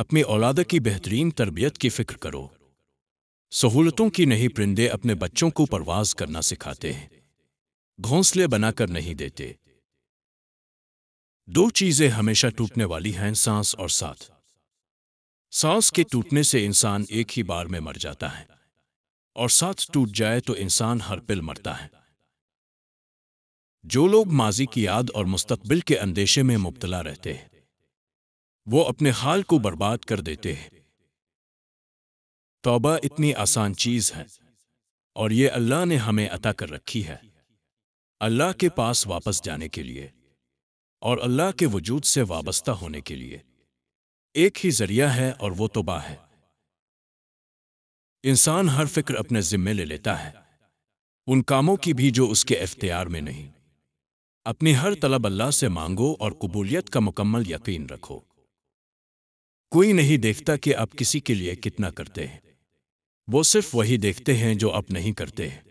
अपनी औलादा की बेहतरीन तरबियत की फिक्र करो सहूलतों की नहीं परिंदे अपने बच्चों को परवाज करना सिखाते हैं घोंसले बनाकर नहीं देते दो चीजें हमेशा टूटने वाली हैं सांस और साथ सांस के टूटने से इंसान एक ही बार में मर जाता है और साथ टूट जाए तो इंसान हर पिल मरता है जो लोग माजी की याद और मुस्तकबिल के अंदेशे में मुबतला रहते हैं वो अपने हाल को बर्बाद कर देते हैं तौबा इतनी आसान चीज है और ये अल्लाह ने हमें अता कर रखी है अल्लाह के पास वापस जाने के लिए और अल्लाह के वजूद से वाबस्ता होने के लिए एक ही जरिया है और वो तोबा है इंसान हर फिक्र अपने जिम्मे ले लेता है उन कामों की भी जो उसके इख्तियार में नहीं अपनी हर तलब अल्लाह से मांगो और कबूलियत का मुकम्मल यकीन रखो कोई नहीं देखता कि आप किसी के लिए कितना करते हैं वो सिर्फ वही देखते हैं जो आप नहीं करते हैं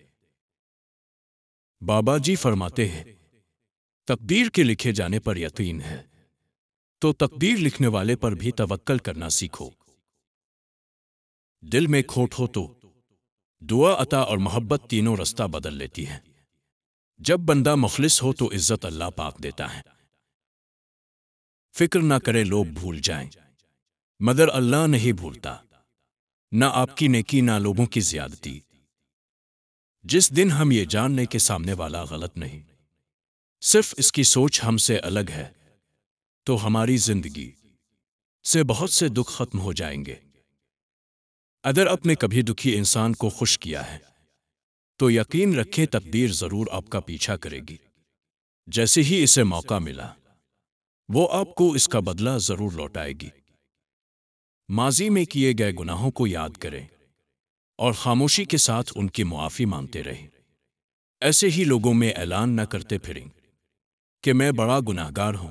बाबा जी फरमाते हैं तकदीर के लिखे जाने पर यकीन है तो तकदीर लिखने वाले पर भी तवक्कल करना सीखो दिल में खोट हो तो दुआ अता और मोहब्बत तीनों रास्ता बदल लेती है जब बंदा मुखलिस हो तो इज्जत अल्लाह पाक देता है फिक्र ना करे लोग भूल जाएं। मदर अल्लाह नहीं भूलता ना आपकी नेकी ना लोगों की ज्यादती जिस दिन हम ये जानने के सामने वाला गलत नहीं सिर्फ इसकी सोच हमसे अलग है तो हमारी जिंदगी से बहुत से दुख खत्म हो जाएंगे अगर आपने कभी दुखी इंसान को खुश किया है तो यकीन रखें तकदीर जरूर आपका पीछा करेगी जैसे ही इसे मौका मिला वो आपको इसका बदला जरूर लौटाएगी माजी में किए गए गुनाहों को याद करें और खामोशी के साथ उनकी मुआफ़ी मांगते रहें ऐसे ही लोगों में ऐलान न करते फिरें कि मैं बड़ा गुनाहगार हूं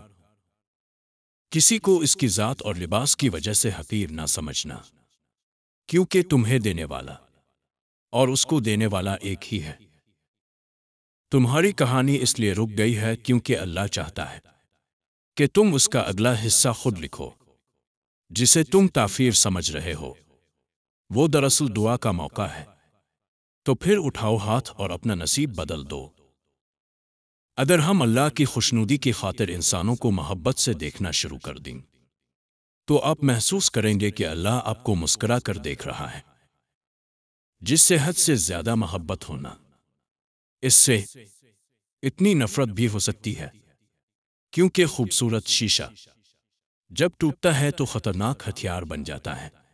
किसी को इसकी जात और लिबास की वजह से हकीर ना समझना क्योंकि तुम्हें देने वाला और उसको देने वाला एक ही है तुम्हारी कहानी इसलिए रुक गई है क्योंकि अल्लाह चाहता है कि तुम उसका अगला हिस्सा खुद लिखो जिसे तुम ताफीर समझ रहे हो वो दरअसल दुआ का मौका है तो फिर उठाओ हाथ और अपना नसीब बदल दो अगर हम अल्लाह की खुशनुदी की खातिर इंसानों को मोहब्बत से देखना शुरू कर दें तो आप महसूस करेंगे कि अल्लाह आपको मुस्करा कर देख रहा है जिससे हद से ज्यादा मोहब्बत होना इससे इतनी नफरत भी हो सकती है क्योंकि खूबसूरत शीशा जब टूटता है तो खतरनाक हथियार बन जाता है